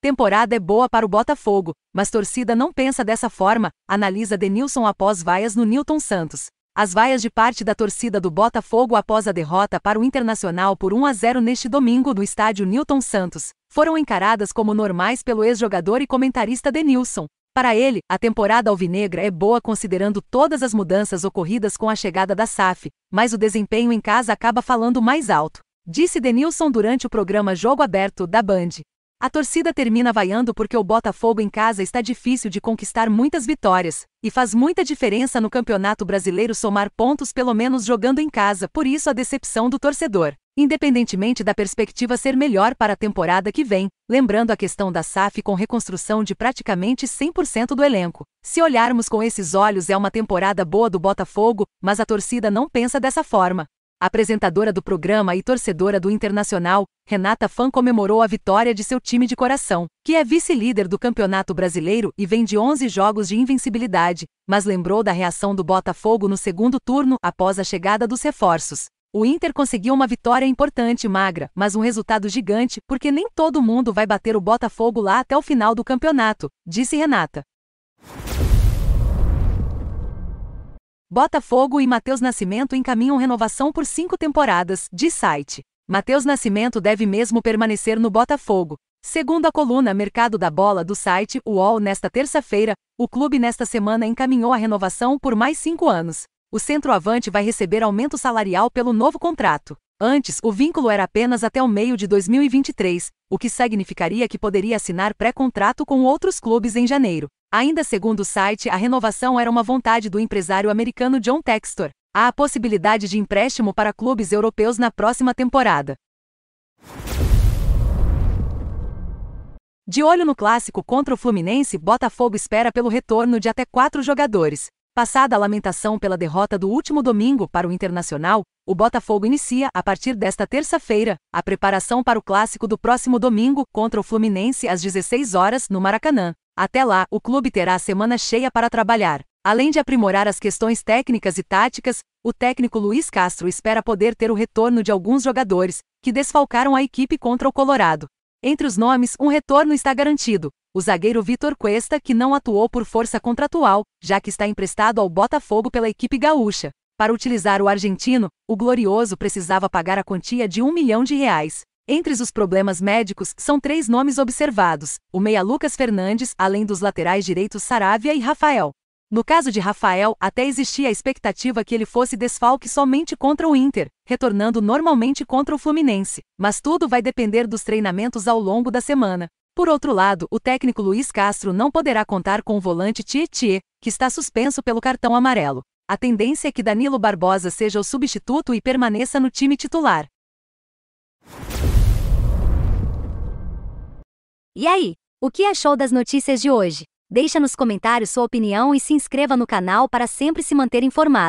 Temporada é boa para o Botafogo, mas torcida não pensa dessa forma, analisa Denilson após vaias no Newton Santos. As vaias de parte da torcida do Botafogo após a derrota para o Internacional por 1 a 0 neste domingo no estádio Newton Santos foram encaradas como normais pelo ex-jogador e comentarista Denilson. Para ele, a temporada alvinegra é boa considerando todas as mudanças ocorridas com a chegada da SAF, mas o desempenho em casa acaba falando mais alto, disse Denilson durante o programa Jogo Aberto da Band. A torcida termina vaiando porque o Botafogo em casa está difícil de conquistar muitas vitórias, e faz muita diferença no Campeonato Brasileiro somar pontos pelo menos jogando em casa, por isso a decepção do torcedor. Independentemente da perspectiva ser melhor para a temporada que vem, lembrando a questão da SAF com reconstrução de praticamente 100% do elenco. Se olharmos com esses olhos, é uma temporada boa do Botafogo, mas a torcida não pensa dessa forma. Apresentadora do programa e torcedora do Internacional, Renata Fan comemorou a vitória de seu time de coração, que é vice-líder do Campeonato Brasileiro e vem de 11 jogos de invencibilidade, mas lembrou da reação do Botafogo no segundo turno após a chegada dos reforços. O Inter conseguiu uma vitória importante e magra, mas um resultado gigante, porque nem todo mundo vai bater o Botafogo lá até o final do campeonato, disse Renata. Botafogo e Matheus Nascimento encaminham renovação por cinco temporadas, diz site. Matheus Nascimento deve mesmo permanecer no Botafogo. Segundo a coluna Mercado da Bola do site UOL nesta terça-feira, o clube nesta semana encaminhou a renovação por mais cinco anos. O centroavante vai receber aumento salarial pelo novo contrato. Antes, o vínculo era apenas até o meio de 2023, o que significaria que poderia assinar pré-contrato com outros clubes em janeiro. Ainda segundo o site, a renovação era uma vontade do empresário americano John Textor. Há a possibilidade de empréstimo para clubes europeus na próxima temporada. De olho no clássico contra o Fluminense, Botafogo espera pelo retorno de até quatro jogadores. Passada a lamentação pela derrota do último domingo para o Internacional, o Botafogo inicia, a partir desta terça-feira, a preparação para o clássico do próximo domingo contra o Fluminense às 16 horas no Maracanã. Até lá, o clube terá a semana cheia para trabalhar. Além de aprimorar as questões técnicas e táticas, o técnico Luiz Castro espera poder ter o retorno de alguns jogadores que desfalcaram a equipe contra o Colorado. Entre os nomes, um retorno está garantido. O zagueiro Vitor Cuesta, que não atuou por força contratual, já que está emprestado ao Botafogo pela equipe gaúcha. Para utilizar o argentino, o Glorioso precisava pagar a quantia de um milhão de reais. Entre os problemas médicos, são três nomes observados: o meia Lucas Fernandes, além dos laterais direitos Saravia e Rafael. No caso de Rafael, até existia a expectativa que ele fosse desfalque somente contra o Inter, retornando normalmente contra o Fluminense, mas tudo vai depender dos treinamentos ao longo da semana. Por outro lado, o técnico Luiz Castro não poderá contar com o volante Tietê, que está suspenso pelo cartão amarelo. A tendência é que Danilo Barbosa seja o substituto e permaneça no time titular. E aí, o que achou das notícias de hoje? Deixa nos comentários sua opinião e se inscreva no canal para sempre se manter informado.